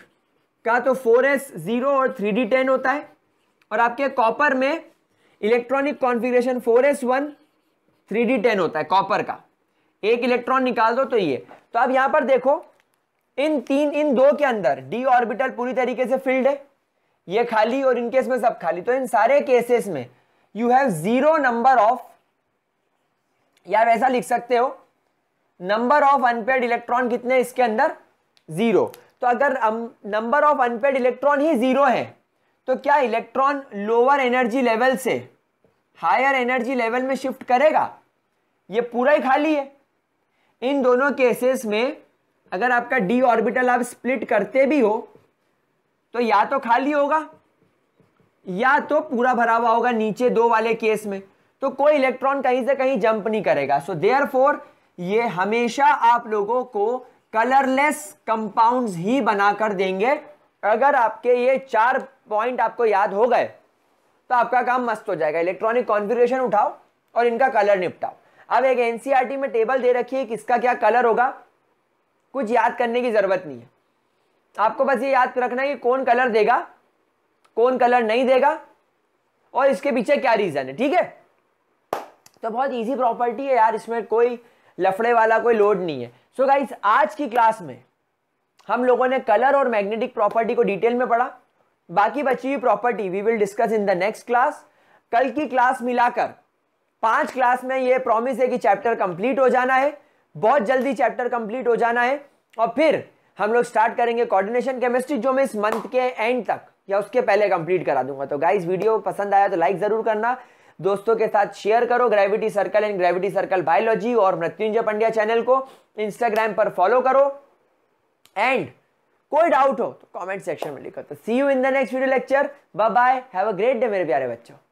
का तो फोर एस जीरो और थ्री डी टेन होता है और आपके कॉपर में electronic configuration four S one three D ten होता है कॉपर का एक इलेक्ट्रॉन निकाल दो तो ये तो आप यहां पर देखो इन तीन इन दो के अंदर डी ऑर्बिटल पूरी तरीके से फिल्ड है ये खाली और इनकेस में सब खाली तो इन सारे केसेस में you have zero number of या वैसा ऐसा लिख सकते हो नंबर ऑफ अनपेड इलेक्ट्रॉन कितने इसके अंदर जीरो तो अगर नंबर ऑफ अनपेड इलेक्ट्रॉन ही जीरो है तो क्या इलेक्ट्रॉन लोअर एनर्जी लेवल से हायर एनर्जी लेवल में शिफ्ट करेगा ये पूरा ही खाली है इन दोनों केसेस में अगर आपका डी ऑर्बिटल आप स्प्लिट करते भी हो तो या तो खाली होगा या तो पूरा भरा हुआ होगा नीचे दो वाले केस में तो कोई इलेक्ट्रॉन कहीं से कहीं जंप नहीं करेगा सो देयर फोर ये हमेशा आप लोगों को कलरलेस कंपाउंड ही बनाकर देंगे अगर आपके ये चार पॉइंट आपको याद हो गए तो आपका काम मस्त हो जाएगा इलेक्ट्रॉनिक कॉन्फ़िगरेशन उठाओ और इनका कलर निपटाओ अब एक एनसीईआरटी e में टेबल दे रखी है कि इसका क्या कलर होगा कुछ याद करने की ज़रूरत नहीं है आपको बस ये याद रखना है कि कौन कलर देगा कौन कलर नहीं देगा और इसके पीछे क्या रीज़न है ठीक है तो बहुत ईजी प्रॉपर्टी है यार इसमें कोई लफड़े वाला कोई लोड नहीं है सो so गाइज आज की क्लास में हम लोगों ने कलर और मैग्नेटिक प्रॉपर्टी को डिटेल में पढ़ा बाकी बची हुई property we will discuss in the next class कल की क्लास मिलाकर पांच क्लास में ये प्रॉमिस है कि चैप्टर कंप्लीट हो जाना है बहुत जल्दी चैप्टर कंप्लीट हो जाना है और फिर हम लोग स्टार्ट करेंगे कोऑर्डिनेशन केमिस्ट्री जो मैं इस मंथ के एंड तक या उसके पहले कंप्लीट करा दूंगा तो गाइज वीडियो पसंद आया तो लाइक जरूर करना दोस्तों के साथ शेयर करो gravity circle and gravity circle biology और मृत्युंजय पंड्या चैनल को इंस्टाग्राम पर फॉलो करो एंड कोई डाउट हो तो कमेंट सेक्शन में लिखो तो see you in the next video lecture bye bye have a great day मेरे प्यारे बच्चों